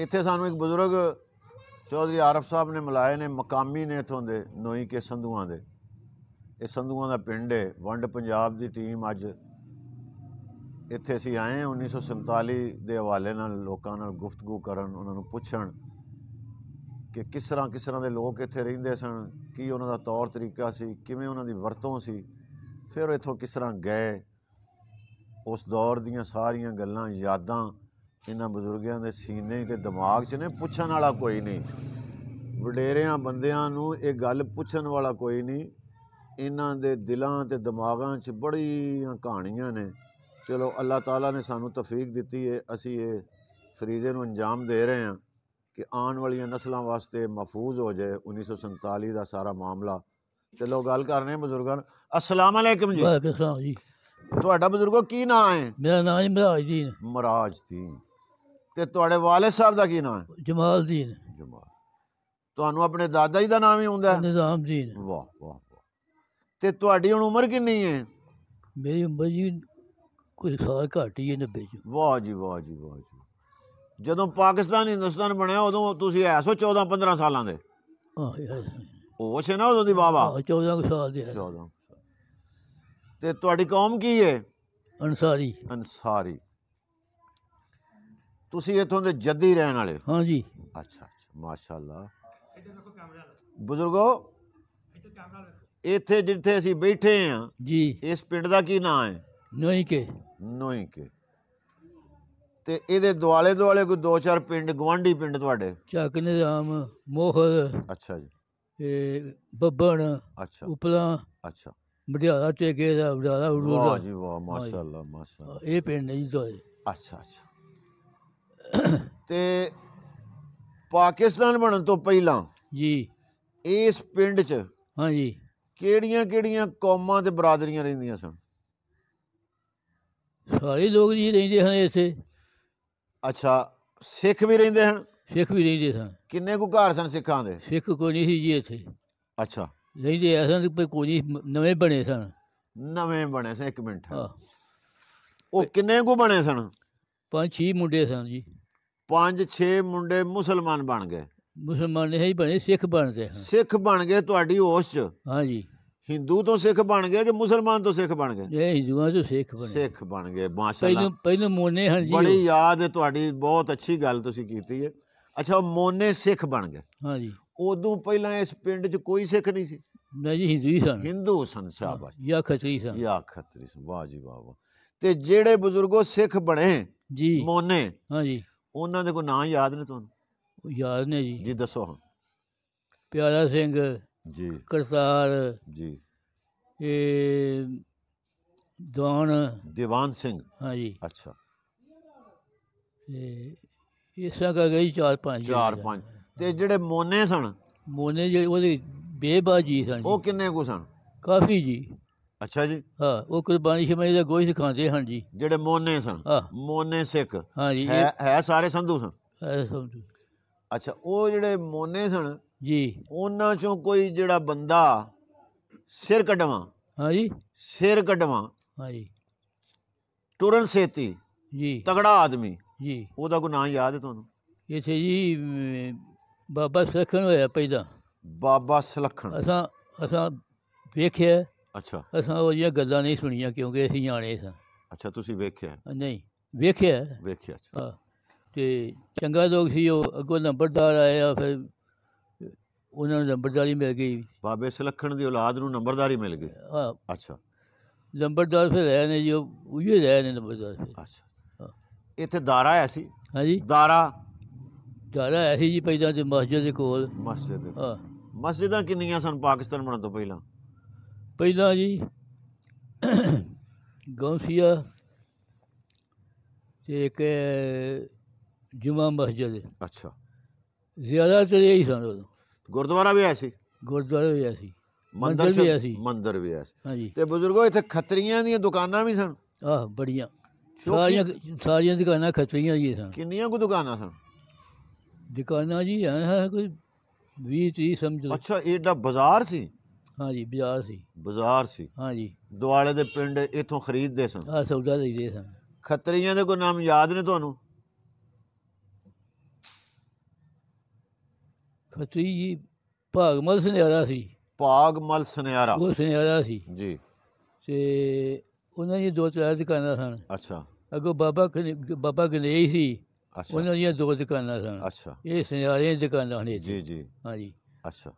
ਇੱਥੇ ਸਾਨੂੰ ਇੱਕ ਬਜ਼ੁਰਗ ਚੌਧਰੀ ਆਰਫ ਸਾਹਿਬ ਨੇ ਮਿਲਾਏ ਨੇ ਮਕਾਮੀ ਨੇ ਇਥੋਂ ਦੇ ਨੋਈ ਕੇ ਸੰਧੂਆਂ ਦੇ ਇਹ ਸੰਧੂਆਂ ਦਾ ਪਿੰਡ ਹੈ ਵੰਡ ਪੰਜਾਬ ਦੀ ਟੀਮ ਅੱਜ ਇੱਥੇ ਅਸੀਂ ਆਏ 1947 ਦੇ ਹਵਾਲੇ ਨਾਲ ਲੋਕਾਂ ਨਾਲ ਗੁਫ਼ਤਗੂ ਕਰਨ ਉਹਨਾਂ ਨੂੰ ਪੁੱਛਣ ਕਿ ਕਿਸ ਤਰ੍ਹਾਂ ਕਿਸ ਤਰ੍ਹਾਂ ਦੇ ਲੋਕ ਇੱਥੇ ਰਹਿੰਦੇ ਸਨ ਕੀ ਉਹਨਾਂ ਦਾ ਤੌਰ ਤਰੀਕਾ ਸੀ ਕਿਵੇਂ ਉਹਨਾਂ ਦੀ ਵਰਤੋਂ ਸੀ ਫਿਰ ਇੱਥੋਂ ਕਿਸ ਤਰ੍ਹਾਂ ਗਏ ਉਸ ਦੌਰ ਦੀਆਂ ਸਾਰੀਆਂ ਗੱਲਾਂ ਯਾਦਾਂ इन्हों बजुर्गों के सीने के दिमाग च ने पूछ वाला कोई नहीं वडेरिया बंद गल पुछन वाला कोई नहीं इन्हों के दिलों के दिमागों से कहानिया ने चलो अल्लाह तला ने सू तफीक दी है असी ये फरीजे को अंजाम दे रहे हैं कि आने वाली नस्लों वास्ते महफूज हो जाए उन्नीस सौ संताली का सारा मामला चलो गल कर रहे बजुर्ग असलाम जी तो बजुर्गो की ना है मेरा नाम मराज दीन ਤੇ ਤੁਹਾਡੇ ਵਾਲਿਦ ਸਾਹਿਬ ਦਾ ਕੀ ਨਾਮ ਹੈ ਜਮਾਲਦੀਨ ਜਮਾਲ ਤੁਹਾਨੂੰ ਆਪਣੇ ਦਾਦਾ ਜੀ ਦਾ ਨਾਮ ਹੀ ਹੁੰਦਾ ਨਿਜ਼ਾਮਦੀਨ ਵਾਹ ਵਾਹ ਤੇ ਤੁਹਾਡੀ ਹੁਣ ਉਮਰ ਕਿੰਨੀ ਹੈ ਮੇਰੀ ਉਮਰ ਜੀ ਕੋਈ ਸਾਲ ਘਾਟੀ ਹੈ 90 ਜੀ ਵਾਹ ਜੀ ਵਾਹ ਜੀ ਵਾਹ ਜੀ ਜਦੋਂ ਪਾਕਿਸਤਾਨ ਹਿੰਦੁਸਤਾਨ ਬਣਿਆ ਉਦੋਂ ਤੁਸੀਂ ਐਸੋ 14 15 ਸਾਲਾਂ ਦੇ ਹਾਂ ਉਹ ਸੀ ਨਾ ਉਦੋਂ ਦੀ ਬਾਬਾ 14 ਸਾਲ ਦੇ 14 ਤੇ ਤੁਹਾਡੀ ਕੌਮ ਕੀ ਹੈ ਅਨਸਾਰੀ ਅਨਸਾਰੀ ਤੁਸੀਂ ਇੱਥੋਂ ਦੇ ਜੱਦੀ ਰਹਿਣ ਵਾਲੇ ਹਾਂ ਜੀ ਅੱਛਾ ਅੱਛਾ ਮਾਸ਼ਾਅੱਲਾ ਬਜ਼ੁਰਗੋ ਇੱਥੇ ਜਿੱਥੇ ਅਸੀਂ ਬੈਠੇ ਆ ਜੀ ਇਸ ਪਿੰਡ ਦਾ ਕੀ ਨਾਂ ਹੈ ਨੋਈ ਕੇ ਨੋਈ ਕੇ ਤੇ ਇਹਦੇ ਦੁਆਲੇ ਦੁਆਲੇ ਕੋਈ ਦੋ ਚਾਰ ਪਿੰਡ ਗਵਾਂਢੀ ਪਿੰਡ ਤੁਹਾਡੇ ਚੱਕ ਨਿਜ਼ਾਮ ਮੋਹਰ ਅੱਛਾ ਜੀ ਇਹ ਬੱਬਣ ਅੱਛਾ ਉਪਲਾ ਅੱਛਾ ਮਡਿਆਲਾ ਤੇ ਕੇ ਦਾ ਮਡਿਆਲਾ ਵਾਹ ਜੀ ਵਾਹ ਮਾਸ਼ਾਅੱਲਾ ਮਾਸ਼ਾਅੱਲਾ ਇਹ ਪਿੰਡ ਨਹੀਂ ਤੋਏ ਅੱਛਾ ਅੱਛਾ ਤੇ ਪਾਕਿਸਤਾਨ ਬਣਨ ਤੋਂ ਪਹਿਲਾਂ ਜੀ ਇਸ ਪਿੰਡ 'ਚ ਹਾਂਜੀ ਕਿਹੜੀਆਂ ਕਿਹੜੀਆਂ ਕੌਮਾਂ ਤੇ ਬਰਾਦਰੀਆਂ ਰਹਿੰਦੀਆਂ ਸਨ ਸਾਰੇ ਲੋਕ ਜੀ ਰਹਿੰਦੇ ਹਨ ਇੱਥੇ ਅੱਛਾ ਸਿੱਖ ਵੀ ਰਹਿੰਦੇ ਹਨ ਸਿੱਖ ਵੀ ਰਹਿੰਦੇ ਸਨ ਕਿੰਨੇ ਕੁ ਘਰ ਸਨ ਸਿੱਖਾਂ ਦੇ ਸਿੱਖ ਕੋਈ ਨਹੀਂ ਸੀ ਜੀ ਇੱਥੇ ਅੱਛਾ ਰਹਿੰਦੇ ਐਸਨ ਕੋਈ ਕੋਈ ਨਵੇਂ ਬਣੇ ਸਨ ਨਵੇਂ ਬਣੇ ਸਨ ਇੱਕ ਮਿੰਟ ਉਹ ਕਿੰਨੇ ਕੁ ਬਣੇ ਸਨ ਪੰਜ ਛੇ ਮੁੰਡੇ ਸਨ ਜੀ पांच छे मुंडे मुसलमान बन गए मुसलमान नहीं बने सिख बन गए हाँ। सिख बन गए तुम्हारी होश च हाँ जी हिंदू तो सिख बन गए कि मुसलमान तो सिख बन गए हिंदुआ चो तो सिख बन सिख बन गए पहले मोने हाँ जी बड़ी याद है तुम्हारी बहुत अच्छी गल तुम की है अच्छा मोने सिख बन गए हाँ जी ओदू पहला इस पिंड च कोई सिख नहीं सी ਨਾ ਜੀ ਹਿੰਦੂ ਸਨ ਹਿੰਦੂ ਸਨ ਸ਼ਾਬਾਸ਼ ਯਾ ਖਤਰੀ ਸਨ ਯਾ ਖਤਰੀ ਸਨ ਵਾਹ ਜੀ ਉਹਨਾਂ ਦੇ ਕੋ ਨਾਂ ਯਾਦ ਨੇ ਤੁਹਾਨੂੰ ਉਹ ਯਾਦ ਨੇ ਜੀ ਜੀ ਦੱਸੋ ਹਾਂ ਪਿਆਰਾ ਸਿੰਘ ਜੀ ਕਰਤਾਰ ਜੀ ਇਹ ਦਵਾਨ ਦੀਵਾਨ ਸਿੰਘ ਹਾਂ ਜੀ ਅੱਛਾ ਤੇ ਇਸਾ ਕਾ ਗਈ ਚਾਰ ਪੰਜ ਚਾਰ ਪੰਜ ਤੇ ਜਿਹੜੇ ਮੋਨੇ ਸਨ ਮੋਨੇ ਜਿਹੜੇ ਉਹਦੇ ਬੇਬਾਜੀ ਸਨ ਉਹ ਕਿੰਨੇ ਕੁ ਸਨ ਕਾਫੀ ਜੀ ਅੱਛਾ ਜੀ ਹਾਂ ਉਹ ਕੁਰਬਾਨੀ ਸ਼ਮਈ ਦਾ ਗੋਸ਼ ਖਾਂਦੇ ਹਨ ਜੀ ਜਿਹੜੇ ਮੋਨੇ ਸਨ ਮੋਨੇ ਸਿੱਖ ਹਾਂ ਜੀ ਹੈ ਸਾਰੇ ਸੰਧੂ ਸਨ ਅੱਛਾ ਉਹ ਜਿਹੜੇ ਮੋਨੇ ਸਨ ਜੀ ਉਹਨਾਂ ਚੋਂ ਕੋਈ ਜਿਹੜਾ ਬੰਦਾ ਸਿਰ ਕਢਵਾ ਹਾਂ ਜੀ ਸਿਰ ਕਢਵਾ ਹਾਂ ਜੀ ਤੁਰਨ ਸੇਤੀ ਜੀ ਤਗੜਾ ਆਦਮੀ ਜੀ ਉਹਦਾ ਕੋ ਨਾਂ ਯਾਦ ਹੈ ਤੁਹਾਨੂੰ ਇਥੇ ਜੀ ਬਾਬਾ ਸਲਖਣ ਹੋਇਆ ਪੈਦਾ ਬਾਬਾ ਸਲਖਣ ਅਸਾਂ ਅਸਾਂ ਵੇਖਿਆ ਅੱਛਾ ਅਸਾਂ ਉਹ ਜਿਹੀਆਂ ਗੱਲਾਂ ਨਹੀਂ ਸੁਣੀਆਂ ਕਿਉਂਕਿ ਅਸੀਂ ਆਣੇ ਸਾਂ ਅੱਛਾ ਤੁਸੀਂ ਵੇਖਿਆ ਨਹੀਂ ਵੇਖਿਆ ਵੇਖਿਆ ਹਾਂ ਤੇ ਚੰਗਾ ਲੋਕ ਸੀ ਉਹ ਅੱਗੋਂ ਨੰਬਰਦਾਰ ਆਇਆ ਫਿਰ ਉਹਨਾਂ ਨੂੰ ਨੰਬਰਦਾਰੀ ਮਿਲ ਗਈ ਬਾਬੇ ਸਲਖਣ ਦੀ ਔਲਾਦ ਨੂੰ ਨੰਬਰਦਾਰੀ ਮਿਲ ਗਈ ਹਾਂ ਅੱਛਾ ਨੰਬਰਦਾਰ ਫਿਰ ਰਹੇ ਨੇ ਜੀ ਉਹ ਹੀ ਰਹੇ ਨੇ ਨੰਬਰਦਾਰ ਫਿਰ ਅੱਛਾ ਇੱਥੇ ਦਾਰਾ ਆਇਆ ਸੀ ਹਾਂਜੀ ਦਾਰਾ ਦਾਰਾ ਐਸੀ ਜੀ ਪਹਿਲਾਂ ਤੇ ਮਸਜਿਦ ਦੇ ਕੋਲ ਮਸਜਿਦ ਹਾਂ ਮਸਜਿਦਾਂ ਕਿੰਨੀਆਂ ਸਨ ਪਾਕਿਸਤਾਨ ਬਣਨ ਤੋਂ ਪਹਿਲਾਂ ਪਹਿਲਾਂ ਜੀ ਗੌਸੀਆ ਤੇ ਇੱਕ ਜੁਮਾ ਮਸਜਿਦ ਅੱਛਾ ਜ਼ਿਆਦਾਤਰ ਇਹੀ ਸਨ ਉਹ ਗੁਰਦੁਆਰਾ ਵੀ ਆਇਆ ਸੀ ਗੁਰਦੁਆਰਾ ਵੀ ਆਇਆ ਸੀ ਮੰਦਰ ਵੀ ਆਇਆ ਸੀ ਮੰਦਰ ਵੀ ਆਇਆ ਸੀ ਹਾਂਜੀ ਤੇ ਬਜ਼ੁਰਗੋ ਇੱਥੇ ਖੱਤਰੀਆਂ ਦੀਆਂ ਦੁਕਾਨਾਂ ਵੀ ਸਨ ਆਹ ਬੜੀਆਂ ਸਾਰੀਆਂ ਸਾਰੀਆਂ ਦੁਕਾਨਾਂ ਖੱਤਰੀਆਂ ਹੀ ਸਨ ਕਿੰਨੀਆਂ ਕੁ ਦੁਕਾਨਾਂ ਸਨ ਦੁਕਾਨਾਂ ਜੀ ਹੈ ਕੋਈ 20 30 ਸਮਝ ਲਓ ਅੱਛਾ ਇਹਦਾ ਬਾਜ਼ਾਰ ਸੀ ਹਾਂਜੀ ਬਾਜ਼ਾਰ ਸੀ ਬਾਜ਼ਾਰ ਸੀ ਹਾਂਜੀ ਦੁਆਲੇ ਦੇ ਪਿੰਡ ਇੱਥੋਂ ਖਰੀਦਦੇ ਸਨ ਆ ਸੌਦਾ ਲਈਦੇ ਸਨ ਖੱਤਰੀਆਂ ਦੇ ਕੋਈ ਨਾਮ ਯਾਦ ਨੇ ਤੁਹਾਨੂੰ ਖੱਤਰੀ ਜੀ ਭਾਗਮਲ ਸੁਨਿਆਰਾ ਸੀ ਭਾਗਮਲ ਸੁਨਿਆਰਾ ਉਹ ਸੁਨਿਆਰਾ ਸੀ ਜੀ ਤੇ ਉਹਨਾਂ ਦੀ ਦੋ ਚਾਰ ਦੁਕਾਨਾਂ ਸਨ ਅੱਛਾ ਅਗੋ ਬਾਬਾ ਗਨੇ- ਬਾਬਾ ਹੀ ਸੀ ਅੱਛਾ ਉਹਨਾਂ ਦੀਆਂ ਦੋ ਦੁਕਾਨਾਂ ਸਨ ਅੱਛਾ ਇਹ ਸੁਨਿਆਰੇ ਦੀ ਦੁਕਾਨਾਂ ਨੇ ਜੀ ਜੀ ਹਾਂਜੀ ਅੱਛਾ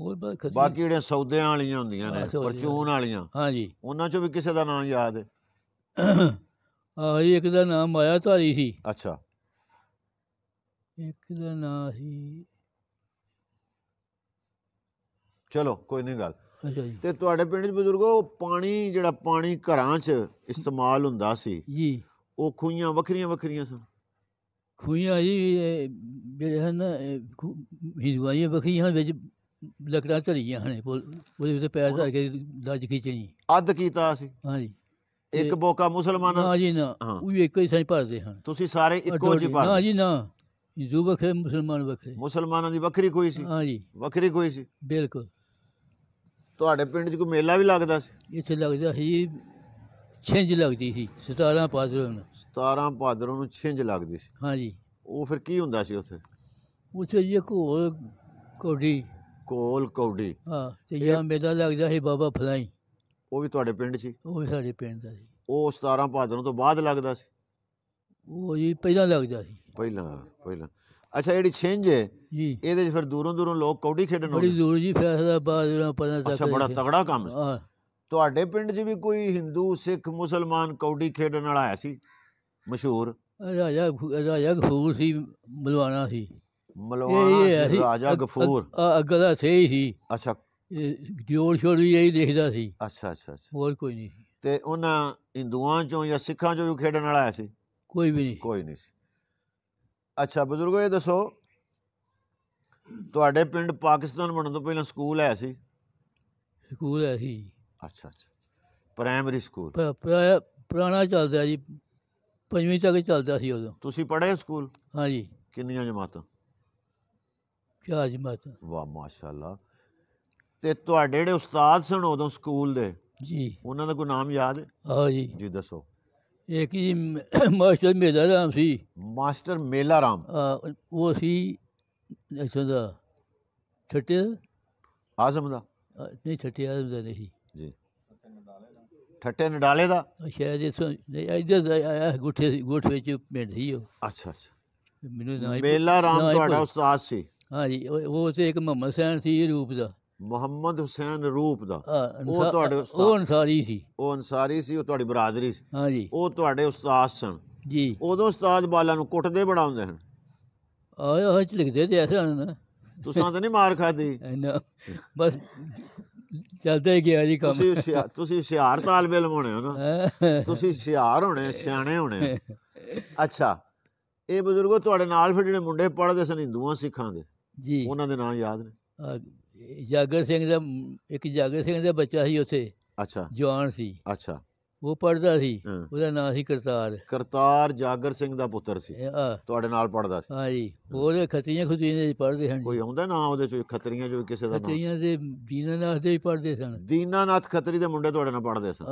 ਹੋਰ ਬਾਕੀ ਜਿਹੜੇ ਸੌਦਿਆਂ ਵਾਲੀਆਂ ਹੁੰਦੀਆਂ ਨੇ ਪਰਚੂਨ ਵਾਲੀਆਂ ਹਾਂਜੀ ਉਹਨਾਂ ਚੋਂ ਵੀ ਕਿਸੇ ਦਾ ਨਾਮ ਯਾਦ ਹੈ ਆਹ ਇੱਕ ਦਾ ਨਾਮ ਆਇਆ ਧਾਰੀ ਸੀ ਅੱਛਾ ਇੱਕ ਦਾ ਨਾਮ ਸੀ ਚਲੋ ਕੋਈ ਨਹੀਂ ਗੱਲ ਅੱਛਾ ਜੀ ਤੇ ਤੁਹਾਡੇ ਪਿੰਡ ਦੇ ਬਜ਼ੁਰਗੋ ਪਾਣੀ ਜਿਹੜਾ ਪਾਣੀ ਘਰਾਂ 'ਚ ਇਸਤੇਮਾਲ ਹੁੰਦਾ ਸੀ ਜੀ ਉਹ ਖੂਹੀਆਂ ਵੱਖਰੀਆਂ ਵੱਖਰੀਆਂ ਸਨ ਖੂਹੀਆਂ ਜੀ ਇਹ ਜਿਹੜੇ ਹਨ ਹਿਜਵਾਈਆਂ ਵੱਖਰੀਆਂ ਵਿੱਚ ਲੱਕੜਾਂ ਧਰੀਆਂ ਹਣੇ ਪੁਲ- ਉਹਦੇ ਉੱਤੇ ਪੈਰ ਧਰ ਕੇ ਦੱਜ ਖਿੱਚਣੀ ਅੱਧ ਕੀਤਾ ਸੀ ਹਾਂਜੀ ਇੱਕ ਬੋਕਾ ਮੁਸਲਮਾਨਾਂ ਨਾ ਜੀ ਨਾ ਉਹ ਵੀ ਇੱਕੋ ਹੀ ਸਾਈਂ ਭਰਦੇ ਹਨ ਤੁਸੀਂ ਸਾਰੇ ਇੱਕੋ ਜਿਹੇ ਭਰਦੇ ਅੱਡੀ ਨਾ ਜੀ ਨਾ ਹਿੰਦੂ ਵਖਰੇ ਮੁਸਲਮਾਨ ਵਖਰੇ ਮੁਸਲਮਾਨਾਂ ਦੀ ਵਖਰੀ ਕੋਈ ਸੀ ਹਾਂਜੀ ਵਖਰੀ ਕੋਈ ਸੀ ਬਿਲਕੁਲ ਤੁਹਾਡੇ ਪਿੰਡ 'ਚ ਕੋਈ ਮੇਲਾ ਵੀ ਲੱਗਦਾ ਸੀ ਇੱਥੇ ਲੱਗਦਾ ਸੀ ਛਿੰਝ ਲੱਗਦੀ ਸੀ 17 ਪਾਦਰੋਂ ਨੂੰ 17 ਪਾਦਰੋਂ ਨੂੰ ਛਿੰਝ ਲੱਗਦੀ ਸੀ ਹਾਂਜੀ ਉਹ ਫਿਰ ਕੀ ਹੁੰਦਾ ਸੀ ਉੱਥੇ ਉੱਥੇ ਇੱਕ ਹੋਰ ਕੋਡੀ ਕੋਲ ਕੌਡੀ ਹਾਂ ਤੇ ਜਾਂ ਮੇਦਾ ਲੱਗਦਾ ਸੀ ਬਾਬਾ ਫਲਾਈ ਉਹ ਵੀ ਤੁਹਾਡੇ ਪਿੰਡ ਸੀ ਉਹ ਵੀ ਸਾਡੇ ਪਿੰਡ ਦਾ ਸੀ ਉਹ 17 ਭਾਦਰੋਂ ਤੋਂ ਬਾਅਦ ਲੱਗਦਾ ਸੀ ਉਹ ਜੀ ਪਹਿਲਾਂ ਲੱਗਦਾ ਸੀ ਪਹਿਲਾਂ ਪਹਿਲਾਂ ਅੱਛਾ ਜਿਹੜੀ ਛਿੰਜ ਹੈ ਜੀ ਇਹਦੇ 'ਚ ਫਿਰ ਦੂਰੋਂ ਦੂਰੋਂ ਲੋਕ ਕੌਡੀ ਖੇਡਣ ਆਉਂਦੇ ਬੜੀ ਦੂਰ ਜੀ ਫੈਸਲਾਬਾਦ ਜਿਹੜਾ ਪਤਾ ਤੱਕ ਅੱਛਾ ਬੜਾ ਤਗੜਾ ਕੰਮ ਸੀ ਤੁਹਾਡੇ ਪਿੰਡ 'ਚ ਵੀ ਕੋਈ ਹਿੰਦੂ ਸਿੱਖ ਮੁਸਲਮਾਨ ਕੌਡੀ ਖੇਡਣ ਵਾਲਾ ਆਇਆ ਸੀ ਮਸ਼ਹੂਰ ਰਾਜਾ ਰਾਜਾ ਖੂਰ ਸੀ ਮਲਵਾਣਾ ਸੀ ਮਲਵਾਣਾ ਰਾਜਾ ਗਫੂਰ ਅਗਲਾ ਸਹੀ ਸੀ ਅੱਛਾ ਜੋਰ ਸ਼ੋਰ ਵੀ ਇਹੀ ਦੇਖਦਾ ਸੀ ਅੱਛਾ ਅੱਛਾ ਹੋਰ ਕੋਈ ਨਹੀਂ ਤੇ ਉਹਨਾਂ ਹਿੰਦੂਆਂ ਚੋਂ ਜਾਂ ਸਿੱਖਾਂ ਚੋਂ ਵੀ ਖੇਡਣ ਵਾਲਾ ਸੀ ਕੋਈ ਵੀ ਨਹੀਂ ਕੋਈ ਨਹੀਂ ਸੀ ਅੱਛਾ ਬਜ਼ੁਰਗੋ ਇਹ ਦੱਸੋ ਤੁਹਾਡੇ ਪਿੰਡ ਪਾਕਿਸਤਾਨ ਬਣਨ ਤੋਂ ਪਹਿਲਾਂ ਸਕੂਲ ਹੈ ਸੀ ਸਕੂਲ ਹੈ ਸੀ ਅੱਛਾ ਅੱਛਾ ਪ੍ਰਾਇਮਰੀ ਸਕੂਲ ਪੁਰਾਣਾ ਚੱਲਦਾ ਜੀ 5ਵੀਂ ਤੱਕ ਚੱਲਦਾ ਸੀ ਉਦੋਂ ਤੁਸੀਂ ਪੜ੍ਹੇ ਸਕੂਲ ਹਾਂ ਜੀ ਕਿੰਨੀਆਂ ਜਮਾਤਾਂ ਕੀ ਅਜ਼ਮਤ ਵਾਹ ਮਾਸ਼ਾਅੱਲਾ ਤੇ ਤੁਹਾਡੇ ਜਿਹੜੇ ਉਸਤਾਦ ਸਨ ਉਦੋਂ ਸਕੂਲ ਦੇ ਜੀ ਉਹਨਾਂ ਦਾ ਕੋਈ ਨਾਮ ਯਾਦ ਹੈ ਹਾਂ ਜੀ ਜੀ ਦੱਸੋ ਇੱਕ ਜੀ ਮਾਸਟਰ ਮੇਲਾ ਰਾਮ ਸੀ ਮਾਸਟਰ ਮੇਲਾ ਰਾਮ ਉਹ ਸੀ ਇਸੋਂ ਦਾ ਛੱਟੇ ਆਜ਼ਮ ਦਾ ਨਹੀਂ ਛੱਟੇ ਆਜ਼ਮ ਦਾ ਨਹੀਂ ਜੀ ਠੱਟੇ ਨਡਾਲੇ ਦਾ ਸ਼ਾਇਦ ਇਸੋਂ ਇੱਧਰ ਆਇਆ ਗੁੱਠੇ ਗੁੱਠ ਵਿੱਚ ਪਿੰਡ ਸੀ ਉਹ ਅੱਛਾ ਅੱਛਾ ਮੈਨੂੰ ਨਾ ਮੇਲਾ ਰਾਮ ਤੁਹਾਡਾ ਉਸਤਾਦ ਸੀ ਹਾਂਜੀ ਉਹ ਉਹ ਇੱਕ ਮੁਹੰਮਦ ਹੁਸੈਨ ਸੀ ਰੂਪ ਦਾ ਮੁਹੰਮਦ ਹੁਸੈਨ ਰੂਪ ਦਾ ਉਹ ਤੁਹਾਡੇ ਉਹ ਅਨਸਾਰੀ ਸੀ ਉਹ ਅਨਸਾਰੀ ਸੀ ਉਹ ਤੁਹਾਡੀ ਬਰਾਦਰੀ ਸੀ ਹਾਂਜੀ ਉਹ ਤੁਹਾਡੇ ਉਸਤਾਦ ਸਨ ਜੀ ਉਦੋਂ ਉਸਤਾਦ ਬਾਲਾਂ ਨੂੰ ਕੁੱਟਦੇ ਬਣਾਉਂਦੇ ਹਨ ਆਏ ਉਹ ਚ ਲਿਖਦੇ ਤੇ ਐਸਾ ਨਾ ਤੁਸੀਂ ਤਾਂ ਨਹੀਂ ਮਾਰ ਖਾਦੀ ਬਸ ਚੱਲਦੇ ਗਿਆ ਜੀ ਕੰਮ ਤੁਸੀਂ ਤੁਸੀਂ ਹੁਸ਼ਿਆਰ ਤਾਲਬੇ ਇਲਮ ਹੋ ਨਾ ਤੁਸੀਂ ਹੁਸ਼ਿਆਰ ਹੋਣੇ ਸਿਆਣੇ ਹੋਣੇ ਅੱਛਾ ਇਹ ਬਜ਼ੁਰਗੋ ਤੁਹਾਡੇ ਨਾਲ ਫਿਰ ਜਿਹੜੇ ਮੁੰਡੇ ਪੜਦੇ ਸਨ ਹਿੰਦੂਆਂ ਸਿੱਖਾਂ ਦੇ ਜੀ ਉਹਨਾਂ ਦੇ ਨਾਮ ਯਾਦ ਨੇ ਜਾਗਰ ਸਿੰਘ ਦਾ ਇੱਕ ਜਾਗਰ ਸਿੰਘ ਦਾ ਬੱਚਾ ਸੀ ਉੱਥੇ ਅੱਛਾ ਜਵਾਨ ਸੀ ਅੱਛਾ ਉਹ ਪੜਦਾ ਸੀ ਉਹਦਾ ਨਾਮ ਸੀ ਕਰਤਾਰ ਕਰਤਾਰ ਜਾਗਰ ਸਿੰਘ ਦਾ ਪੁੱਤਰ ਸੀ ਤੁਹਾਡੇ ਨਾਲ ਪੜਦਾ ਸੀ ਹਾਂ ਜੀ ਉਹਦੇ ਖਤਰੀਆਂ ਖੁਤਰੀਆਂ ਪੜਦੇ ਹਨ ਕੋਈ ਆਉਂਦਾ ਨਾ ਉਹਦੇ ਚ ਖਤਰੀਆਂ ਚੋਂ ਕਿਸੇ ਦਾ ਨਾਮ ਖਤਰੀਆਂ ਦੇ ਦੀਨਾਨਾਥ ਦੇ ਪੜਦੇ ਸਨ ਦੀਨਾਨਾਥ ਖਤਰੀ ਦੇ ਮੁੰਡੇ ਤੁਹਾਡੇ ਨਾਲ ਪੜਦੇ ਸਨ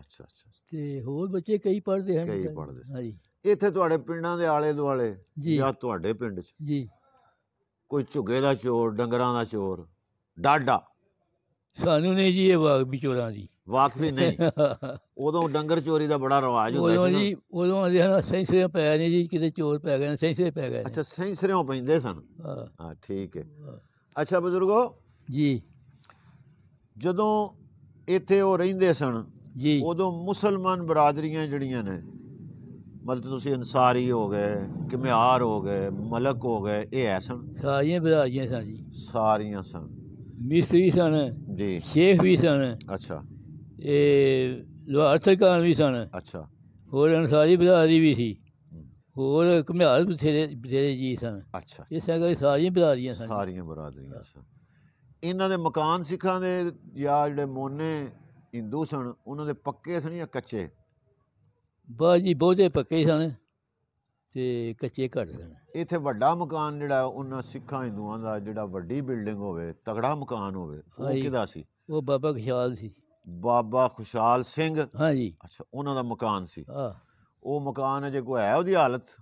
ਅੱਛਾ ਅੱਛਾ ਤੇ ਹੋਰ ਬੱਚੇ ਕਈ ਪੜਦੇ ਹਨ ਕਈ ਪੜਦੇ ਸਨ। ਹਾਂ ਜੀ ਇੱਥੇ ਤੁਹਾਡੇ ਪਿੰਡਾਂ ਦੇ ਆਲੇ ਦੁਆਲੇ ਜਾਂ ਤੁਹਾਡੇ ਪਿੰਡ 'ਚ ਜੀ ਕੋਈ ਝੁੱਗੇ ਦਾ ਚੋਰ ਡੰਗਰਾਂ ਦਾ ਚੋਰ ਡਾਡਾ ਸਾਨੂੰ ਨਹੀਂ ਜੀ ਇਹ ਵਾਕ ਵੀ ਚੋਰਾਂ ਦੀ ਵਾਕ ਵੀ ਨਹੀਂ ਉਦੋਂ ਡੰਗਰ ਚੋਰੀ ਦਾ ਬੜਾ ਰਿਵਾਜ ਹੁੰਦਾ ਸੀ ਜੀ ਉਦੋਂ ਆਂਦੇ ਹਨ ਸੈਂਸਰੇ ਪੈ ਗਏ ਜੀ ਕਿਤੇ ਚੋਰ ਪੈ ਗਏ ਨੇ ਸੈਂਸਰੇ ਪੈ ਗਏ ਅੱਛਾ ਸੈਂਸਰਿਓਂ ਪੈਂਦੇ ਸਨ ਹਾਂ ਠੀਕ ਹੈ ਅੱਛਾ ਬਜ਼ੁਰਗੋ ਜੀ ਜਦੋਂ ਇੱਥੇ ਉਹ ਰਹਿੰਦੇ ਸਨ ਜੀ ਉਦੋਂ ਮੁਸਲਮਾਨ ਬਰਾਦਰੀਆਂ ਜਿਹੜੀਆਂ ਨੇ ਮਤਲਬ ਤੁਸੀਂ ਅਨਸਾਰੀ ਹੋ ਗਏ ਕਿਮਿਆਰ ਹੋ ਗਏ ਮਲਕ ਹੋ ਗਏ ਇਹ ਐ ਸਨ ਸਾਰੀਆਂ ਬਿਰਾਜੀਆਂ ਸਨ ਜੀ ਸਾਰੀਆਂ ਸਨ ਮਿਸਰੀ ਸਨ ਜੀ ਸ਼ੇਖ ਵੀ ਸਨ ਅੱਛਾ ਇਹ ਲੋਹਾਰ ਵੀ ਸਨ ਅੱਛਾ ਹੋਰ ਅਨਸਾਰੀ ਬਿਰਾਦਰੀ ਵੀ ਸੀ ਹੋਰ ਕਿਮਿਆਰ ਬਥੇਰੇ ਬਥੇਰੇ ਜੀ ਸਨ ਅੱਛਾ ਇਹ ਸਾਰੀਆਂ ਸਾਰੀਆਂ ਬਰਾਦਰੀਆਂ ਸਨ ਸਾਰੀਆਂ ਬਰਾਦਰੀਆਂ ਸਨ ਇਹਨਾਂ ਦੇ ਮਕਾਨ ਸਿੱਖਾਂ ਦੇ ਜਾਂ ਜਿਹੜੇ ਮੋਨੇ ਹਿੰਦੂ ਸਨ ਉਹਨਾਂ ਦੇ ਪੱਕੇ ਸਨ ਜਾਂ ਕੱਚੇ ਬਾ ਜੀ ਪੱਕੇ ਸਨ ਤੇ ਕੱਚੇ ਘੱਟ ਸਨ ਇੱਥੇ ਵੱਡਾ ਮਕਾਨ ਜਿਹੜਾ ਉਹਨਾਂ ਸਿੱਖਾਂ ਹਿੰਦੂਆਂ ਦਾ ਜਿਹੜਾ ਵੱਡੀ ਬਿਲਡਿੰਗ ਹੋਵੇ ਤਗੜਾ ਮਕਾਨ ਹੋਵੇ ਉਹ ਕਿਹਦਾ ਸੀ ਉਹ ਬਾਬਾ ਖੁਸ਼ਾਲ ਸੀ ਬਾਬਾ ਖੁਸ਼ਾਲ ਸਿੰਘ ਹਾਂਜੀ ਅੱਛਾ ਉਹਨਾਂ ਦਾ ਮਕਾਨ ਸੀ ਹਾਂ ਉਹ ਮਕਾਨ ਅਜੇ ਕੋਈ ਹੈ ਉਹਦੀ ਹਾਲਤ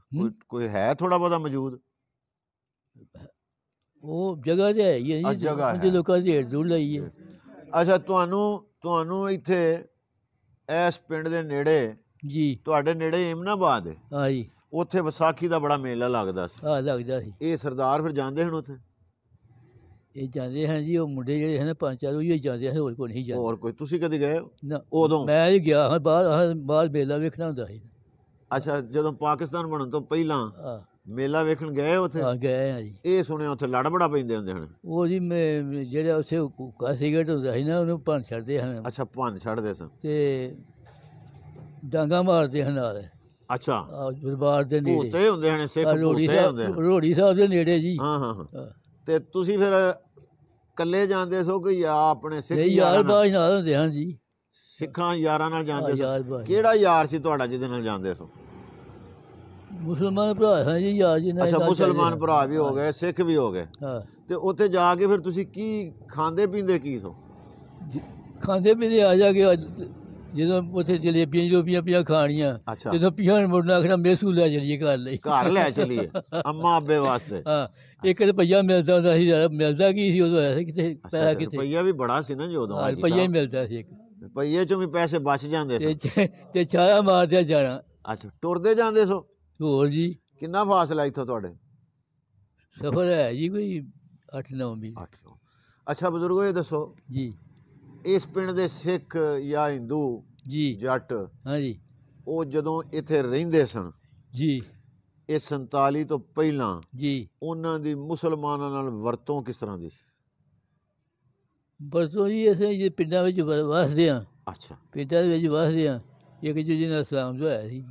ਕੋਈ ਹੈ ਥੋੜਾ ਬਹੁਤਾ ਮੌਜੂਦ ਉਹ ਜਗ੍ਹਾ ਤੇ ਹੈ ਜੀ ਜਗ੍ਹਾ ਲੋਕਾਂ ਦੀ ਹੇਠ ਦੂਰ ਲਈ ਹੈ ਅੱਛਾ ਤੁਹਾਨੂੰ ਤੁਹਾਨੂੰ ਇੱਥੇ ਇਸ ਪਿੰਡ ਦੇ ਨੇੜੇ ਜੀ ਤੁਹਾਡੇ ਨੇੜੇ ਇਮਨਾਬਾਦ ਹੈ ਹਾਂ ਜੀ ਉੱਥੇ ਵਿਸਾਖੀ ਦਾ ਬੜਾ ਮੇਲਾ ਲੱਗਦਾ ਸੀ ਹਾਂ ਲੱਗਦਾ ਸੀ ਇਹ ਸਰਦਾਰ ਫਿਰ ਜਾਂਦੇ ਹਨ ਉੱਥੇ ਇਹ ਜਾਂਦੇ ਹਨ ਜੀ ਉਹ ਮੁੰਡੇ ਜਿਹੜੇ ਹਨ ਪੰਜ ਚਾਰ ਉਹ ਹੀ ਜਾਂਦੇ ਹਨ ਹੋਰ ਕੋਈ ਨਹੀਂ ਜਾਂਦਾ ਹੋਰ ਕੋਈ ਤੁਸੀਂ ਕਦੇ ਗਏ ਨਾ ਉਦੋਂ ਮੈਂ ਹੀ ਗਿਆ ਹਾਂ ਬਾਹਰ ਬਾਹਰ ਮੇਲਾ ਵੇਖਣਾ ਹੁੰਦਾ ਸੀ ਅੱਛਾ ਜਦੋਂ ਪਾਕਿਸਤਾਨ ਬਣਨ ਤੋਂ ਪਹਿਲਾਂ ਹਾਂ ਮੇਲਾ ਵੇਖਣ ਗਏ ਉੱਥੇ ਹਾਂ ਗਏ ਆ ਜੀ ਇਹ ਸੁਣਿਆ ਉੱਥੇ ਲੜ ਬੜਾ ਪੈਂਦੇ ਹੁੰਦੇ ਹਨ ਉਹ ਜੀ ਮੈਂ ਜਿਹੜਾ ਉੱਥੇ ਕਾਸੀਗੇਟ ਹੁੰਦਾ ਸੀ ਨਾ ਉਹਨੂੰ ਪੰਜ ਛੱਡਦੇ ਹਨ ਅੱਛਾ ਪੰਜ ਛੱਡਦੇ ਸਨ ਤੇ ਡਾਂਗਾ ਮਾਰਦੇ ਹਨ ਨਾਲ ਅੱਛਾ ਆਹ ਦਰਬਾਰ ਦੇ ਨੇੜੇ ਹੁੰਦੇ ਹੁੰਦੇ ਹਨ ਸਿੱਖ ਹੁੰਦੇ ਹੁੰਦੇ ਨੇ ਰੋੜੀ ਸਾਹਿਬ ਦੇ ਨੇੜੇ ਜੀ ਹਾਂ ਹਾਂ ਹਾਂ। ਤੇ ਤੁਸੀਂ ਫਿਰ ਇਕੱਲੇ ਜਾਂਦੇ ਸੋ ਕਿ ਯਾ ਆਪਣੇ ਸਿੱਖ ਨਹੀਂ ਯਾਰ ਬਾਜ ਨਾਲ ਹੁੰਦੇ ਹਨ ਜੀ ਸਿੱਖਾਂ ਯਾਰਾਂ ਨਾਲ ਜਾਂਦੇ ਸੋ ਕਿਹੜਾ ਯਾਰ ਸੀ ਤੁਹਾਡਾ ਜਿਹਦੇ ਨਾਲ ਜਾਂਦੇ ਸੋ ਮੁਸਲਮਾਨ ਭਰਾ ਹਾਂ ਜੀ ਯਾਰ ਜੀ ਨਾਲ ਅੱਛਾ ਮੁਸਲਮਾਨ ਭਰਾ ਵੀ ਹੋ ਗਏ ਸਿੱਖ ਵੀ ਹੋ ਗਏ ਹਾਂ ਤੇ ਉੱਥੇ ਜਾ ਕੇ ਫਿਰ ਤੁਸੀਂ ਕੀ ਖਾਂਦੇ ਪੀਂਦੇ ਕੀ ਸੋ ਖਾਂਦੇ ਪੀਂਦੇ ਆ ਜਾ ਕੇ ਅੱਜ ਜਦੋਂ ਉੱਥੇ ਚਲੇ ਪੀਆਂ ਪੀਆਂ ਪੀਆਂ ਖਾਣੀਆਂ ਅੱਛਾ ਜਦੋਂ ਪੀਆਂ ਮੁੜਨਾ ਆਖਣਾ ਮੇਸੂ ਲੈ ਚਲੀਏ ਘਰ ਲਈ ਘਰ ਲੈ ਚਲੀਏ ਅੰਮਾ ਅੱਬੇ ਵਾਸਤੇ ਹਾਂ ਇੱਕ ਰੁਪਈਆ ਮਿਲਦਾ ਹੁੰਦਾ ਸੀ ਮਿਲਦਾ ਕੀ ਸੀ ਉਦੋਂ ਐਸੇ ਕਿਤੇ ਪੈਸਾ ਕਿਤੇ ਰੁਪਈਆ ਵੀ ਬੜਾ ਸੀ ਨਾ ਜੀ ਉਦੋਂ ਹਾਂ ਰੁਪਈਆ ਹੀ ਮਿਲਦਾ ਸੀ ਇੱਕ ਰੁਪਈਏ ਚੋਂ ਵੀ ਪੈਸੇ ਬਚ ਜਾਂਦੇ ਸੀ ਤੇ ਛਾਇਆ ਮਾਰਦਿਆ ਜਾਣਾ ਅੱਛਾ ਟੁਰਦੇ ਜਾਂਦੇ ਸੋ ਹੋਰ ਜੀ ਕਿੰਨਾ ਫਾਸਲਾ ਇੱਥੋਂ ਤੁਹਾਡੇ ਸਫਰ ਹੈ ਜੀ ਕੋਈ 8-9 ਮੀਲ 8 ਅੱਛਾ ਬਜ਼ੁਰਗੋ ਇਹ ਦੱਸੋ ਜੀ ਇਸ ਪਿੰਡ ਦੇ ਸਿੱਖ ਜਾਂ ਹਿੰਦੂ ਜੀ ਜੱਟ ਹਾਂਜੀ ਉਹ ਜਦੋਂ ਇੱਥੇ ਰਹਿੰਦੇ ਸਨ ਜੀ ਇਹ 47 ਤੋਂ ਪਹਿਲਾਂ ਜੀ ਉਹਨਾਂ ਦੀ ਮੁਸਲਮਾਨਾਂ ਨਾਲ ਵਰਤੋਂ ਕਿਸ ਤਰ੍ਹਾਂ ਦੀ ਸੀ ਉਹ ਜੀ ਅਸੀਂ ਜੇ ਪਿੰਡਾਂ ਵਿੱਚ ਵਸਦੇ ਆ ਅੱਛਾ ਪਿੰਡਾਂ ਵਿੱਚ ਵਸਦੇ ਆ ਇੱਕ ਦੂਜੇ ਨਾਲ ਸਲਾਮ ਜੋ ਹੈ ਸੀ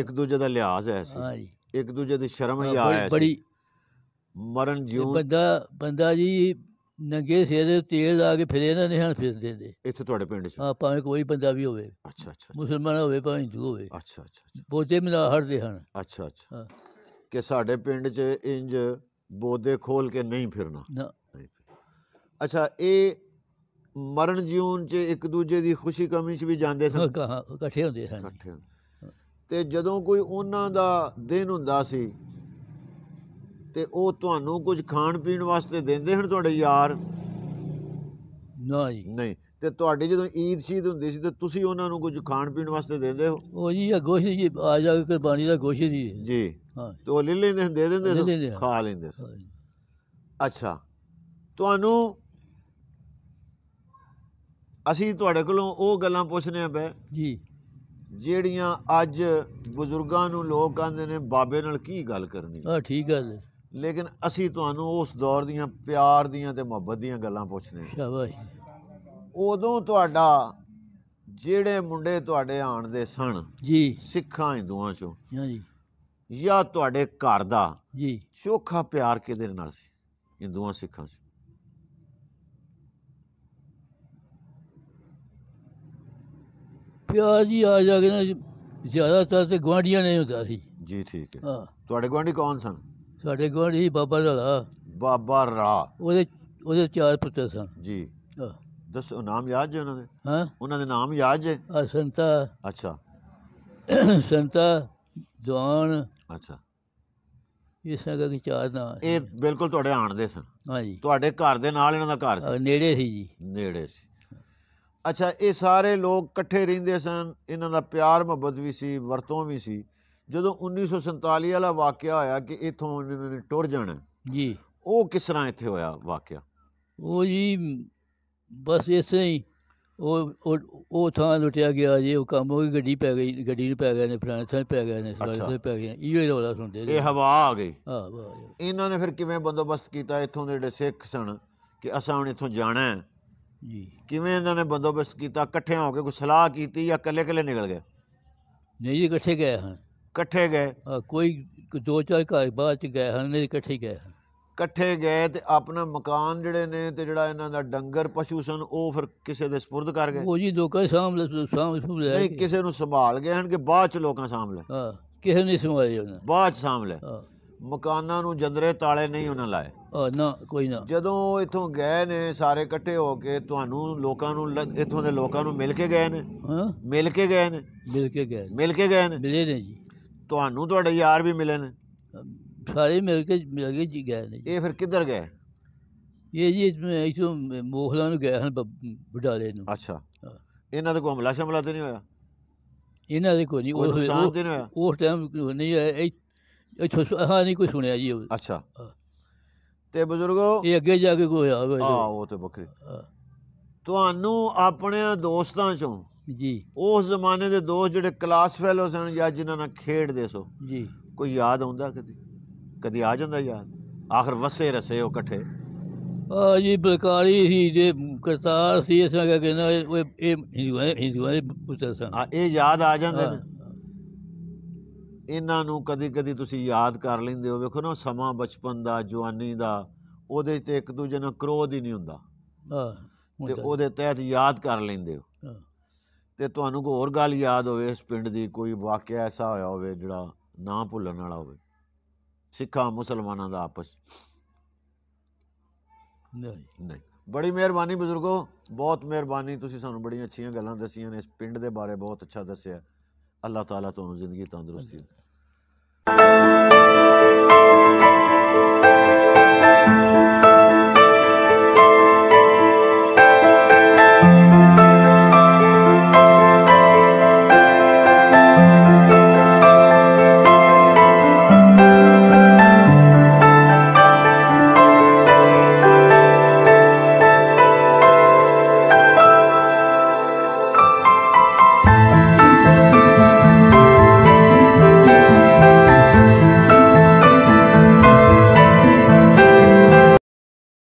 ਇੱਕ ਦੂਜੇ ਦਾ ਲਿਹਾਜ਼ ਹੈ ਸੀ ਹਾਂਜੀ ਇੱਕ ਦੂਜੇ ਦੀ ਸ਼ਰਮ ਹੀ ਆਇਆ ਸੀ ਬੜੀ ਮਰਨ ਜਿਉਂ ਬੰਦਾ ਬੰਦਾ ਜੀ ਨੰਗੇ ਸਿਰ ਦੇ ਤੇਲ ਲਾ ਕੇ ਫਿਰ ਇਹਨਾਂ ਨੇ ਹਣ ਫਿਰਦੇ ਦਿੰਦੇ ਇੱਥੇ ਤੁਹਾਡੇ ਪਿੰਡ 'ਚ ਹਾਂ ਭਾਵੇਂ ਕੋਈ ਪੰਜਾਬੀ ਹੋਵੇ ਅੱਛਾ ਅੱਛਾ ਮੁਸਲਮਾਨ ਹੋਵੇ ਭਾਵੇਂ ਹਿੰਦੂ ਹੋਵੇ ਅੱਛਾ ਅੱਛਾ ਬੋਤੇ ਮਨਾ ਹਰਦੇ ਹਨ ਅੱਛਾ ਅੱਛਾ ਕਿ ਸਾਡੇ ਪਿੰਡ 'ਚ ਇੰਜ ਬੋਦੇ ਖੋਲ ਕੇ ਨਹੀਂ ਫਿਰਨਾ ਨਾ ਅੱਛਾ ਇਹ ਮਰਨ ਜੀਉਣ 'ਚ ਇੱਕ ਦੂਜੇ ਦੀ ਖੁਸ਼ੀ ਕਮੀ 'ਚ ਵੀ ਜਾਂਦੇ ਸਨ ਇਕੱਠੇ ਹੁੰਦੇ ਸਨ ਤੇ ਜਦੋਂ ਕੋਈ ਉਹਨਾਂ ਦਾ ਦਿਨ ਹੁੰਦਾ ਸੀ ਤੇ ਉਹ ਤੁਹਾਨੂੰ ਕੁਝ ਖਾਣ ਪੀਣ ਵਾਸਤੇ ਦਿੰਦੇ ਹਨ ਤੁਹਾਡੇ ਯਾਰ ਨਹੀਂ ਨਹੀਂ ਤੇ ਤੁਹਾਡੀ ਜਦੋਂ ਈਦ ਸ਼ੀਦ ਹੁੰਦੀ ਸੀ ਤੇ ਤੁਸੀਂ ਉਹਨਾਂ ਨੂੰ ਕੁਝ ਖਾਣ ਪੀਣ ਵਾਸਤੇ ਦਿੰਦੇ ਹੋ ਉਹ ਜੀ ਆ ਗੋਸ਼ੇ ਜੀ ਆ ਜਾ ਕੇ ਪਾਣੀ ਦਾ ਗੋਸ਼ੇ ਜੀ ਜੀ ਹਾਂ ਤੇ ਉਹ ਲੈ ਲੈਂਦੇ ਦੇ ਦਿੰਦੇ ਸੀ ਖਾ ਲੈਂਦੇ ਸੀ ਅੱਛਾ ਤੁਹਾਨੂੰ ਅਸੀਂ ਤੁਹਾਡੇ ਕੋਲੋਂ ਉਹ ਗੱਲਾਂ ਪੁੱਛਨੇ ਆ ਬੈ ਜੀ ਜਿਹੜੀਆਂ ਅੱਜ ਬਜ਼ੁਰਗਾਂ ਨੂੰ ਲੋਕ ਕਹਿੰਦੇ ਨੇ ਬਾਬੇ ਨਾਲ ਕੀ ਗੱਲ ਕਰਨੀ ਆ ਠੀਕ ਗੱਲ ਲੇਕਿਨ ਅਸੀਂ ਤੁਹਾਨੂੰ ਉਸ ਦੌਰ ਦੀਆਂ ਪਿਆਰ ਦੀਆਂ ਤੇ ਮੁਹੱਬਤ ਦੀਆਂ ਗੱਲਾਂ ਪੁੱਛਨੇ ਸ਼ਾਬਾਸ਼ ਉਦੋਂ ਤੁਹਾਡਾ ਜਿਹੜੇ ਮੁੰਡੇ ਤੁਹਾਡੇ ਆਣ ਦੇ ਸਣ ਜੀ ਸਿੱਖਾਂ ਹਿੰਦੂਆਂ ਚੋਂ ਹਾਂਜੀ ਜਾਂ ਤੁਹਾਡੇ ਘਰ ਦਾ ਜੀ ਚੋਖਾ ਪਿਆਰ ਕਿਹਦੇ ਨਾਲ ਸੀ ਹਿੰਦੂਆਂ ਸਿੱਖਾਂ ਚੋਂ ਪਿਆਰ ਜੀ ਆ ਜਾ ਕੇ ਨਾ ਜ਼ਿਆਦਾਤਰ ਤੇ ਗਵਾਂਢੀਆਂ ਨੇ ਹੁੰਦਾ ਸੀ ਜੀ ਠੀਕ ਹੈ ਹਾਂ ਤੁਹਾਡੇ ਗਵਾਂਢੀ ਕੌਣ ਸਨ ਸਾਡੇ ਹੀ ਬਾਬਾ ਰਲਾ ਬਾਬਾ ਰਾ ਉਹਦੇ ਉਹਦੇ ਚਾਰ ਪੁੱਤਰ ਸਨ ਜੀ ਆਹ, ਦੱਸੋ ਨਾਮ ਯਾਦ ਜੇ ਉਹਨਾਂ ਦੇ ਹਾਂ ਉਹਨਾਂ ਦੇ ਨਾਮ ਯਾਦ ਜੇ ਅਸੰਤਾ ਅੱਛਾ ਸੰਤਾ ਜਵਾਨ ਅੱਛਾ ਇਸ ਅਗਰ ਕਿ ਚਾਰ ਨਾਂ ਇਹ ਬਿਲਕੁਲ ਤੁਹਾਡੇ ਆਣ ਦੇ ਸਨ ਹਾਂਜੀ ਤੁਹਾਡੇ ਘਰ ਦੇ ਨਾਲ ਇਹਨਾਂ ਦਾ ਘਰ ਸੀ ਨੇੜੇ ਸੀ ਜੀ ਨੇੜੇ ਸੀ ਅੱਛਾ ਇਹ ਸਾਰੇ ਲੋਕ ਇਕੱਠੇ ਰਹਿੰਦੇ ਸਨ ਇਹਨਾਂ ਦਾ ਪਿਆਰ ਮੁਹੱਬਤ ਵੀ ਸੀ ਵਰਤੋਂ ਵੀ ਸੀ जो उन्नीस सौ संताली वाला वाकया होया कि इतों ने टुर जाना जी वो किस तरह इतने होया वाक्य वो जी बस इस ही थान लुटिया गया जी वो कम हो गई गई गड्डी पै गए फलाने थे पै गए अच्छा। पै गए इो रौला सुन हवा आ गई इन्होंने फिर कि बंदोबस्त किया इतों के जो सिख सन कि असा हम इतों जाना है कि इन्होंने बंदोबस्त किया कट्ठे होकर कोई सलाह की या कले कले निकल गए नहीं जी कट्ठे गए हैं ਇਕੱਠੇ ਗਏ ਕੋਈ ਦੋ ਚਾਰ ਘਰ ਬਾਅਦ ਚ ਗਏ ਹਨ ਨੇ ਇਕੱਠੇ ਗਏ ਇਕੱਠੇ ਗਏ ਤੇ ਆਪਣਾ ਮਕਾਨ ਜਿਹੜੇ ਨੇ ਤੇ ਜਿਹੜਾ ਇਹਨਾਂ ਦਾ ਡੰਗਰ ਪਸ਼ੂ ਸਨ ਉਹ ਫਿਰ ਕਿਸੇ ਦੇ سپرد ਕਰ ਗਏ ਉਹ ਜੀ ਲੋਕਾਂ ਦੇ ਸਾਹਮਣੇ ਸਾਹਮਣੇ ਲੈ ਨਹੀਂ ਕਿਸੇ ਨੂੰ ਸੰਭਾਲ ਗਏ ਹਨ ਕਿ ਬਾਅਦ ਚ ਲੋਕਾਂ ਸਾਹਮਣੇ ਹਾਂ ਕਿਸੇ ਨੇ ਸੰਭਾਲੇ ਉਹਨਾਂ ਬਾਅਦ ਚ ਸਾਹਮਣੇ ਮਕਾਨਾਂ ਨੂੰ ਜੰਦਰੇ ਤਾਲੇ ਨਹੀਂ ਉਹਨਾਂ ਲਾਏ ਹਾਂ, ਨਾ ਕੋਈ ਨਾ ਜਦੋਂ ਇੱਥੋਂ ਗਏ ਨੇ ਸਾਰੇ ਇਕੱਠੇ ਹੋ ਕੇ ਤੁਹਾਨੂੰ ਲੋਕਾਂ ਨੂੰ ਇੱਥੋਂ ਦੇ ਲੋਕਾਂ ਨੂੰ ਮਿਲ ਕੇ ਗਏ ਨੇ ਹਾਂ ਮਿਲ ਕੇ ਗਏ ਨੇ ਮਿਲ ਕੇ ਗਏ ਮਿਲ ਕੇ ਗਏ ਨੇ ਮਿਲੇ ਨੇ ਜੀ ਤੁਹਾਨੂੰ ਤੁਹਾਡੇ ਯਾਰ ਵੀ ਮਿਲੇ ਨੇ ਸਾਰੇ ਮਿਲ ਕੇ ਮਿਲ ਕੇ ਜੀ ਗਏ ਨੇ ਇਹ ਫਿਰ ਕਿੱਧਰ ਗਏ ਇਹ ਜੀ ਇਥੋਂ ਮੋਹਲਾ ਨੂੰ ਗਏ ਹਨ ਬਡਾਲੇ ਨੂੰ ਅੱਛਾ ਇਹਨਾਂ ਦਾ ਕੋਈ ਹਮਲਾ ਸ਼ਮਲਾ ਤੇ ਨਹੀਂ ਹੋਇਆ ਇਹਨਾਂ ਦੇ ਕੋਈ ਨਹੀਂ ਉਹ ਉਸ ਟਾਈਮ ਨਹੀਂ ਇਹ ਇੱਥੋਂ ਹਾਂ ਨਹੀਂ ਕੋਈ ਸੁਣਿਆ ਜੀ ਅੱਛਾ ਤੇ ਬਜ਼ੁਰਗੋ ਇਹ ਅੱਗੇ ਜਾ ਕੇ ਕੋਈ ਗਏ ਹਾਂ ਉਹ ਤੇ ਬੱਕਰੀ ਤੁਹਾਨੂੰ ਆਪਣੇ ਦੋਸਤਾਂ ਚੋਂ ਜੀ ਉਸ ਜ਼ਮਾਨੇ ਦੇ ਦੋਸਤ ਜਿਹੜੇ ਕਲਾਸ ਫੈਲੋ ਸਨ ਜਾਂ ਜਿਨ੍ਹਾਂ ਨਾਲ ਖੇਡਦੇ ਸੋ ਜੀ ਕੋਈ ਯਾਦ ਆਉਂਦਾ ਕਦੀ ਕਦੀ ਆ ਜਾਂਦਾ ਯਾਦ ਆਖਰ ਵਸੇ ਰਸੇ ਉਹ ਇਕੱਠੇ ਆ ਜੀ ਬਲਕਾਰੀ ਸੀ ਜੇ ਕਰਤਾਰ ਸੀ ਇਸ ਵਗਾ ਕਹਿੰਦਾ ਇਹ ਇਹ ਹਿੰਦੂਆਂ ਦੇ ਪੁੱਤਰ ਸਨ ਆ ਇਹ ਯਾਦ ਆ ਜਾਂਦੇ ਨੇ ਇਹਨਾਂ ਨੂੰ ਕਦੀ ਕਦੀ ਤੁਸੀਂ ਯਾਦ ਕਰ ਲੈਂਦੇ ਹੋ ਵੇਖੋ ਨਾ ਸਮਾਂ ਬਚਪਨ ਦਾ ਜਵਾਨੀ ਦਾ ਉਹਦੇ ਤੇ ਇੱਕ ਦੂਜੇ ਨਾਲ ਕ੍ਰੋਧ ਹੀ ਨਹੀਂ ਹੁੰਦਾ ਹਾਂ ਤੇ ਉਹਦੇ ਤਹਿਤ ਯਾਦ ਕਰ ਲੈਂਦੇ ਹੋ ਹਾਂ तो थानू होर गल याद हो पिंड की कोई वाक्य ऐसा होया हो जो ना भुलन वाला हो सिखा मुसलमाना का आपस नहीं, नहीं। बड़ी मेहरबानी बुजुर्गो बहुत मेहरबानी तुम सू बड़ी अच्छी गल् दसिया ने इस पिंड के बारे बहुत अच्छा दसिया अल्लाह तला तुम जिंदगी तंदुरुस्ती अच्छा।